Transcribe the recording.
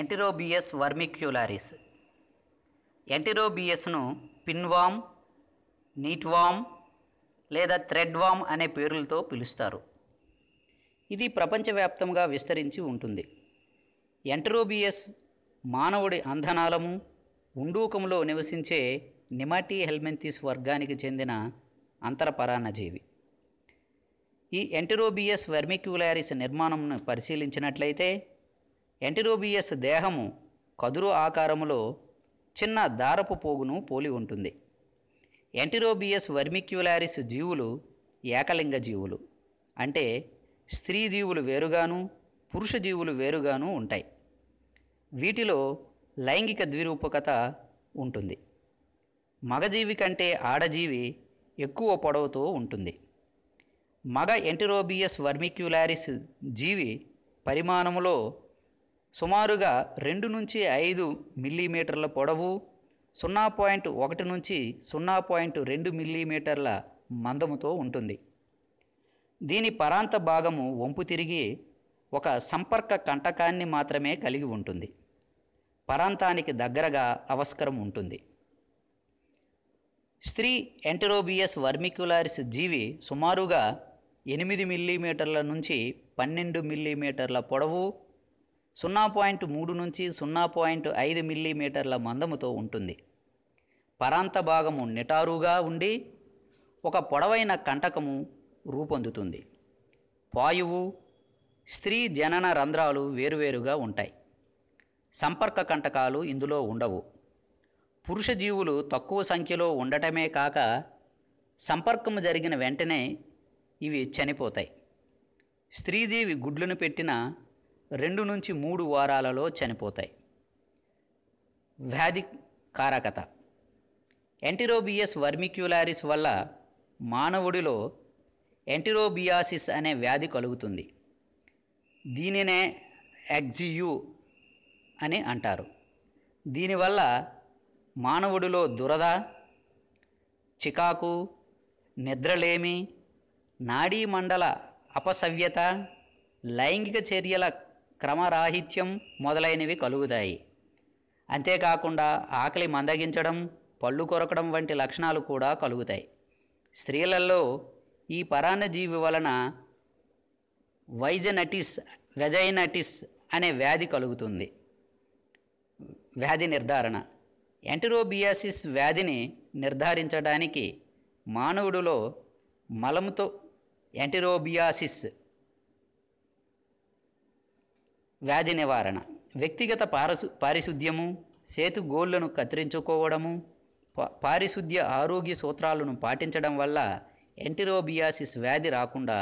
ఎంటిరోబియస్ వర్మిక్యులారిస్ ఎంటిరోబియస్ను పిన్వామ్ నీట్వామ్ లేదా థ్రెడ్వామ్ అనే పేర్లతో పిలుస్తారు ఇది ప్రపంచవ్యాప్తంగా విస్తరించి ఉంటుంది ఎంటరోబియస్ మానవుడి అంధనాలము ఉండూకంలో నివసించే నిమాటి హెల్మెంతిస్ వర్గానికి చెందిన అంతరపరాన్నజీవి ఈ ఎంటరోబియస్ వెర్మిక్యులారిస్ నిర్మాణంను పరిశీలించినట్లయితే ఎంటిరోబియస్ దేహము కదురు ఆకారములో చిన్న దారపు పోగును పోలి ఉంటుంది ఎంటిరోబియస్ వర్మిక్యులారిస్ జీవులు ఏకలింగ జీవులు అంటే స్త్రీ జీవులు వేరుగాను పురుష జీవులు వేరుగాను ఉంటాయి వీటిలో లైంగిక ద్విరూపకత ఉంటుంది మగజీవి కంటే ఆడజీవి ఎక్కువ పొడవుతో ఉంటుంది మగ ఎంటిరోబియస్ వర్మిక్యులారిస్ జీవి పరిమాణములో సుమారుగా రెండు నుంచి ఐదు మిల్లీమీటర్ల పొడవు సున్నా పాయింట్ ఒకటి నుంచి సున్నా పాయింట్ రెండు మిల్లీమీటర్ల మందముతో ఉంటుంది దీని పరాంత భాగము వంపు తిరిగి ఒక సంపర్క కంటకాన్ని మాత్రమే కలిగి ఉంటుంది పరాంతానికి దగ్గరగా అవస్కరం ఉంటుంది స్త్రీ ఎంటరోబియస్ వర్మిక్యులారిస్ జీవి సుమారుగా ఎనిమిది మిల్లీమీటర్ల నుంచి పన్నెండు మిల్లీమీటర్ల పొడవు సున్నా పాయింట్ మూడు నుంచి సున్నా పాయింట్ ఐదు మిల్లీమీటర్ల మందముతో ఉంటుంది పరాంత భాగము నిటారుగా ఉండి ఒక పొడవైన కంటకము రూపొందుతుంది వాయువు స్త్రీ జనన రంధ్రాలు వేరువేరుగా ఉంటాయి సంపర్క కంటకాలు ఇందులో ఉండవు పురుష జీవులు తక్కువ సంఖ్యలో ఉండటమే కాక సంపర్కము జరిగిన వెంటనే ఇవి చనిపోతాయి స్త్రీజీవి గుడ్లను పెట్టిన రెండు నుంచి మూడు వారాలలో చనిపోతాయి వ్యాధి కారకత ఎంటిరోబియస్ వర్మిక్యులారిస్ వల్ల మానవుడిలో ఎంటిరోబియాసిస్ అనే వ్యాధి కలుగుతుంది దీనినే ఎగ్జియు అని అంటారు దీనివల్ల మానవుడిలో దురద చికాకు నిద్రలేమి నాడీ మండల అపసవ్యత లైంగిక చర్యల క్రమరాహిత్యం మొదలైనవి కలుగుతాయి అంతేకాకుండా ఆకలి మందగించడం పళ్ళు కొరకడం వంటి లక్షణాలు కూడా కలుగుతాయి స్త్రీలలో ఈ పరాన్నజీవి వలన వైజనటిస్ వెజైనటిస్ అనే వ్యాధి కలుగుతుంది వ్యాధి నిర్ధారణ ఎంటరోబియాసిస్ వ్యాధిని నిర్ధారించడానికి మానవుడిలో మలముతో ఎంటరోబియాసిస్ వ్యాధి నివారణ వ్యక్తిగత పారసు పారిశుద్ధ్యము సేతు గోళ్లను కత్తిరించుకోవడము పారిశుద్ధ్య ఆరోగ్య సూత్రాలను పాటించడం వల్ల ఎంటిరోబియాసిస్ వ్యాధి రాకుండా